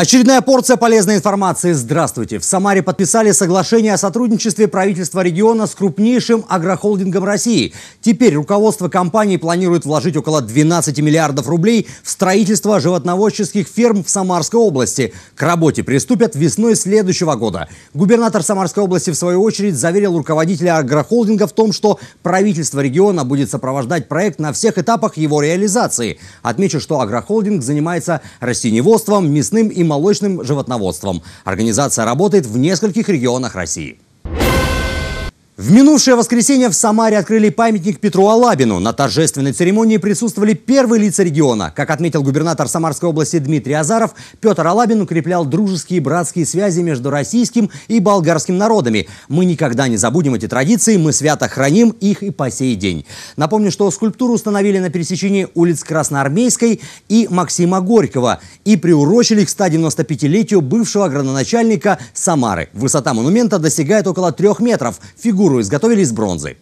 Очередная порция полезной информации. Здравствуйте. В Самаре подписали соглашение о сотрудничестве правительства региона с крупнейшим агрохолдингом России. Теперь руководство компании планирует вложить около 12 миллиардов рублей в строительство животноводческих ферм в Самарской области. К работе приступят весной следующего года. Губернатор Самарской области, в свою очередь, заверил руководителя агрохолдинга в том, что правительство региона будет сопровождать проект на всех этапах его реализации. Отмечу, что агрохолдинг занимается растеневодством, мясным и молочным животноводством. Организация работает в нескольких регионах России. В минувшее воскресенье в Самаре открыли памятник Петру Алабину. На торжественной церемонии присутствовали первые лица региона. Как отметил губернатор Самарской области Дмитрий Азаров, Петр Алабин укреплял дружеские и братские связи между российским и болгарским народами. Мы никогда не забудем эти традиции, мы свято храним их и по сей день. Напомню, что скульптуру установили на пересечении улиц Красноармейской и Максима Горького и приурочили к 195-летию бывшего градоначальника Самары. Высота монумента достигает около трех метров. Фигура фигуру изготовили из бронзы.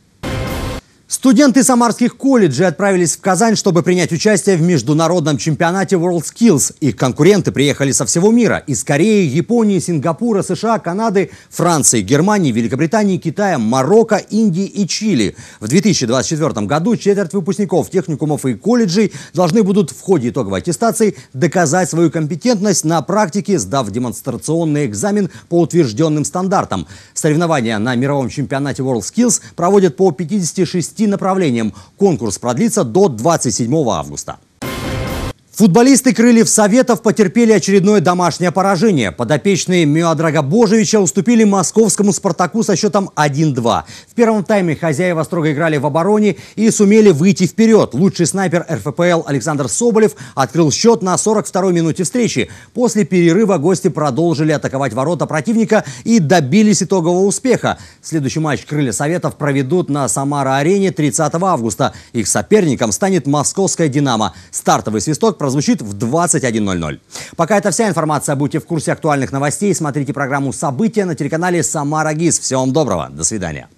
Студенты самарских колледжей отправились в Казань, чтобы принять участие в международном чемпионате WorldSkills. Их конкуренты приехали со всего мира. Из Кореи, Японии, Сингапура, США, Канады, Франции, Германии, Великобритании, Китая, Марокко, Индии и Чили. В 2024 году четверть выпускников техникумов и колледжей должны будут в ходе итоговой аттестации доказать свою компетентность на практике, сдав демонстрационный экзамен по утвержденным стандартам. Соревнования на мировом чемпионате WorldSkills проводят по 56 шести направлениям. Конкурс продлится до 27 августа. Футболисты «Крыльев Советов» потерпели очередное домашнее поражение. Подопечные Миодрага Божевича уступили московскому «Спартаку» со счетом 1-2. В первом тайме хозяева строго играли в обороне и сумели выйти вперед. Лучший снайпер РФПЛ Александр Соболев открыл счет на 42-й минуте встречи. После перерыва гости продолжили атаковать ворота противника и добились итогового успеха. Следующий матч «Крылья Советов» проведут на Самара-арене 30 августа. Их соперником станет московская «Динамо». Стартовый свисток прозвучит в 21.00. Пока это вся информация. Будьте в курсе актуальных новостей. Смотрите программу «События» на телеканале «Самара ГИС». вам доброго. До свидания.